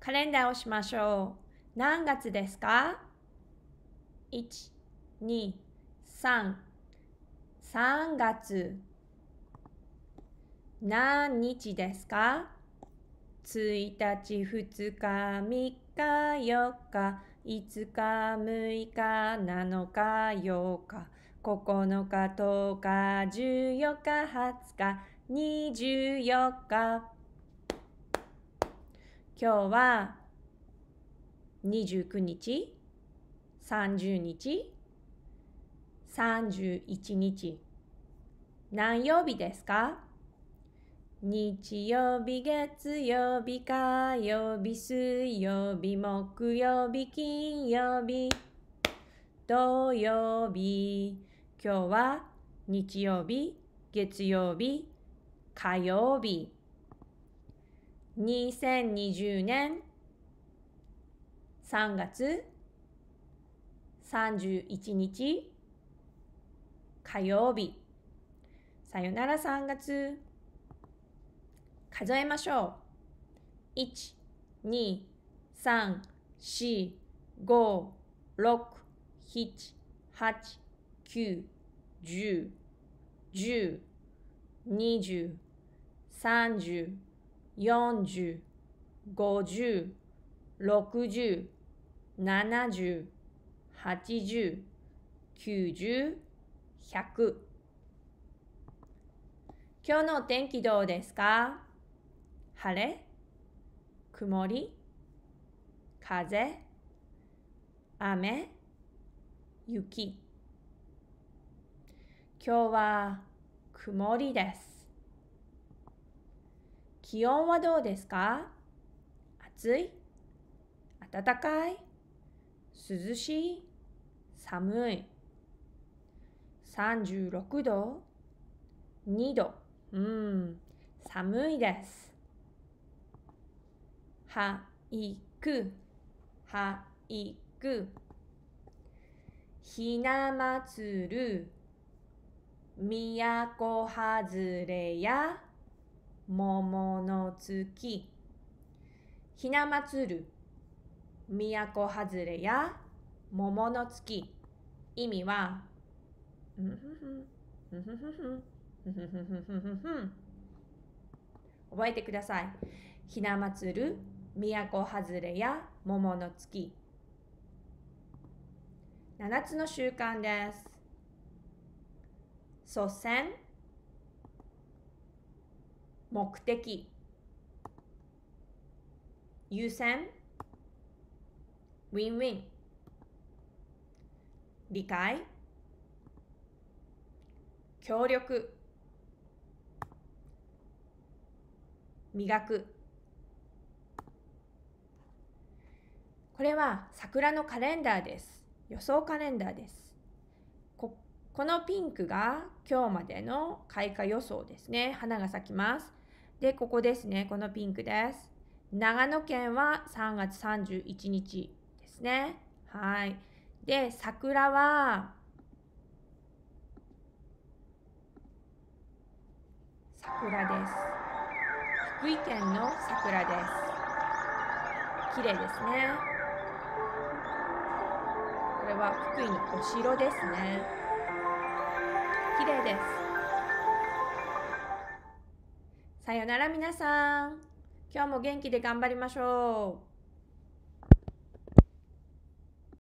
カレンダーをしましょう。何月ですか ?1、2、3。3月。何日ですか ?1 日、2日、3日、4日、5日、6日、7日、8日、9日、10日、14日、20日、24日。今日は29日、30日、31日。何曜日ですか日曜日、月曜日、火曜日、水曜日、木曜日、金曜日、土曜日。今日は日曜日、月曜日、火曜日。2020年3月31日火曜日さよなら3月数えましょう1 2 3 4 5 6 7 8 9 10 10 20 30 40、50、60、70、80、90、100今日の天気どうですか晴れ曇り風雨雪今日は曇りです気温はどうですか暑い暖かい涼しい寒い36度2度うん寒いですはいくはいくひなまつる都はずれや桃の月ひな祭る都外れや桃の月意味は覚えてくださいひな祭る都外れや桃の月7つの習慣です。祖先目的優先ウィンウィン理解協力磨くこれは桜のカレンダーです予想カレンダーですこのピンクが今日までの開花予想ですね。花が咲きます。で、ここですね。このピンクです。長野県は3月31日ですね。はい。で、桜は、桜です。福井県の桜です。綺麗ですね。これは福井のお城ですね。です。さよなら皆さん。今日も元気で頑張りましょう。